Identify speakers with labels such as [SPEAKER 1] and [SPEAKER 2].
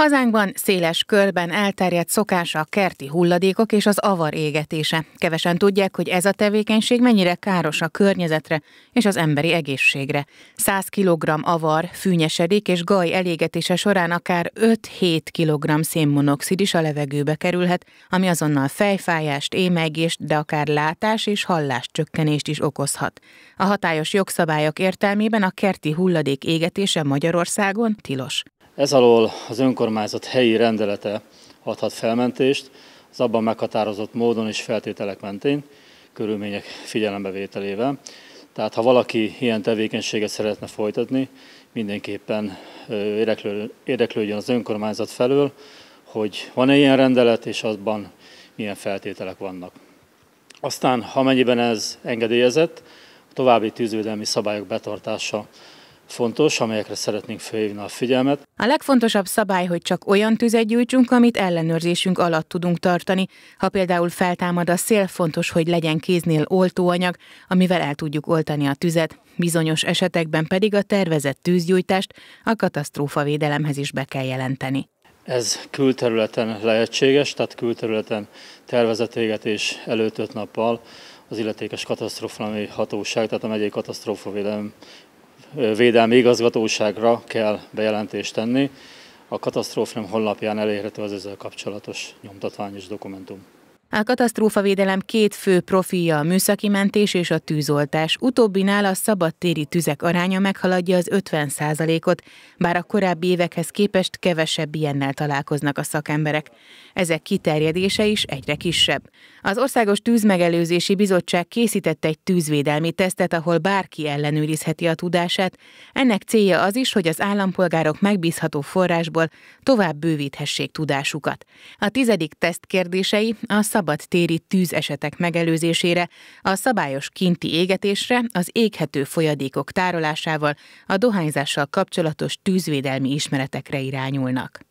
[SPEAKER 1] Hazánkban széles körben elterjedt szokás a kerti hulladékok és az avar égetése. Kevesen tudják, hogy ez a tevékenység mennyire káros a környezetre és az emberi egészségre. 100 kg avar, fűnyesedik és gaj elégetése során akár 5-7 kg szénmonoxid is a levegőbe kerülhet, ami azonnal fejfájást, émegést, de akár látás és hallás csökkenést is okozhat. A hatályos jogszabályok értelmében a kerti hulladék égetése Magyarországon tilos.
[SPEAKER 2] Ez alól az önkormányzat helyi rendelete adhat felmentést, az abban meghatározott módon és feltételek mentén, körülmények figyelembevételével. Tehát ha valaki ilyen tevékenységet szeretne folytatni, mindenképpen érdeklődjön az önkormányzat felől, hogy van-e ilyen rendelet, és azban milyen feltételek vannak. Aztán, ha mennyiben ez engedélyezett, további tűzvédelmi szabályok betartása fontos, amelyekre szeretnénk felhívni a figyelmet.
[SPEAKER 1] A legfontosabb szabály, hogy csak olyan tüzet gyújtsunk, amit ellenőrzésünk alatt tudunk tartani. Ha például feltámad a szél, fontos, hogy legyen kéznél oltóanyag, amivel el tudjuk oltani a tüzet. Bizonyos esetekben pedig a tervezett tűzgyújtást a katasztrófavédelemhez is be kell jelenteni.
[SPEAKER 2] Ez külterületen lehetséges, tehát külterületen tervezett égetés előtt öt nappal az illetékes katasztrófalmi hatóság, tehát a megyei katasztrófavédelem Védelmi Igazgatóságra kell bejelentést tenni. A katasztrófnem honlapján elérhető az ezzel kapcsolatos nyomtatványos dokumentum.
[SPEAKER 1] A katasztrófavédelem két fő profilja a műszaki mentés és a tűzoltás. Utóbbinál a szabadtéri tüzek aránya meghaladja az 50%-ot, bár a korábbi évekhez képest kevesebb ilyennel találkoznak a szakemberek. Ezek kiterjedése is egyre kisebb. Az Országos Tűzmegelőzési Bizottság készített egy tűzvédelmi tesztet, ahol bárki ellenőrizheti a tudását. Ennek célja az is, hogy az állampolgárok megbízható forrásból tovább bővíthessék tudásukat. A tizedik teszt kérdései a szabadtéri tűzesetek megelőzésére, a szabályos kinti égetésre, az éghető folyadékok tárolásával, a dohányzással kapcsolatos tűzvédelmi ismeretekre irányulnak.